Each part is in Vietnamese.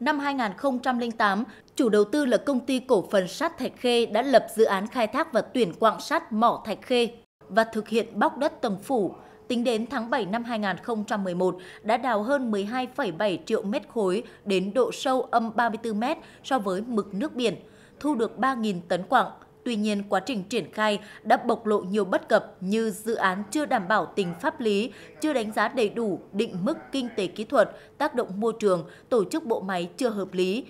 năm 2008, chủ đầu tư là công ty cổ phần sắt Thạch Khê đã lập dự án khai thác và tuyển quặng sắt mỏ Thạch Khê và thực hiện bóc đất tầng phủ. Tính đến tháng 7 năm 2011 đã đào hơn 12,7 triệu mét khối đến độ sâu âm 34 mét so với mực nước biển, thu được 3.000 tấn quặng. Tuy nhiên, quá trình triển khai đã bộc lộ nhiều bất cập như dự án chưa đảm bảo tính pháp lý, chưa đánh giá đầy đủ định mức kinh tế kỹ thuật, tác động môi trường, tổ chức bộ máy chưa hợp lý,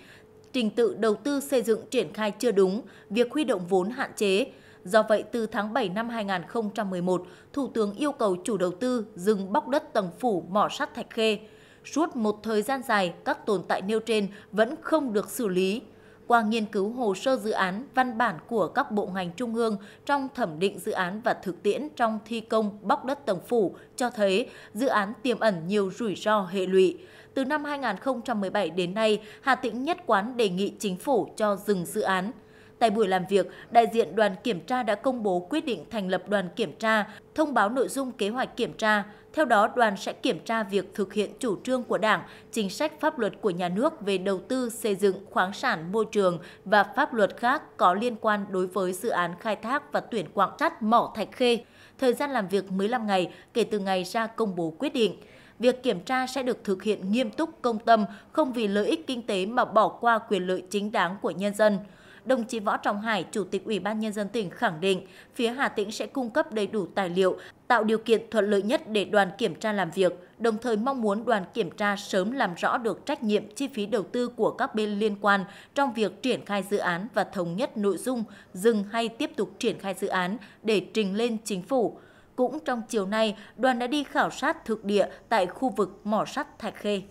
trình tự đầu tư xây dựng triển khai chưa đúng, việc huy động vốn hạn chế. Do vậy, từ tháng 7 năm 2011, Thủ tướng yêu cầu chủ đầu tư dừng bóc đất tầng phủ mỏ sắt Thạch Khê. Suốt một thời gian dài, các tồn tại nêu trên vẫn không được xử lý qua nghiên cứu hồ sơ dự án, văn bản của các bộ ngành trung ương trong thẩm định dự án và thực tiễn trong thi công bóc đất tổng phủ cho thấy dự án tiềm ẩn nhiều rủi ro hệ lụy. Từ năm 2017 đến nay, Hà Tĩnh nhất quán đề nghị chính phủ cho dừng dự án. Tại buổi làm việc, đại diện đoàn kiểm tra đã công bố quyết định thành lập đoàn kiểm tra, thông báo nội dung kế hoạch kiểm tra. Theo đó, đoàn sẽ kiểm tra việc thực hiện chủ trương của Đảng, chính sách pháp luật của nhà nước về đầu tư, xây dựng, khoáng sản, môi trường và pháp luật khác có liên quan đối với dự án khai thác và tuyển quặng sắt mỏ Thạch Khê. Thời gian làm việc 15 ngày kể từ ngày ra công bố quyết định việc kiểm tra sẽ được thực hiện nghiêm túc công tâm, không vì lợi ích kinh tế mà bỏ qua quyền lợi chính đáng của nhân dân. Đồng chí Võ Trọng Hải, Chủ tịch Ủy ban Nhân dân tỉnh khẳng định phía Hà Tĩnh sẽ cung cấp đầy đủ tài liệu, tạo điều kiện thuận lợi nhất để đoàn kiểm tra làm việc, đồng thời mong muốn đoàn kiểm tra sớm làm rõ được trách nhiệm chi phí đầu tư của các bên liên quan trong việc triển khai dự án và thống nhất nội dung dừng hay tiếp tục triển khai dự án để trình lên chính phủ. Cũng trong chiều nay, đoàn đã đi khảo sát thực địa tại khu vực mỏ sắt Thạch Khê.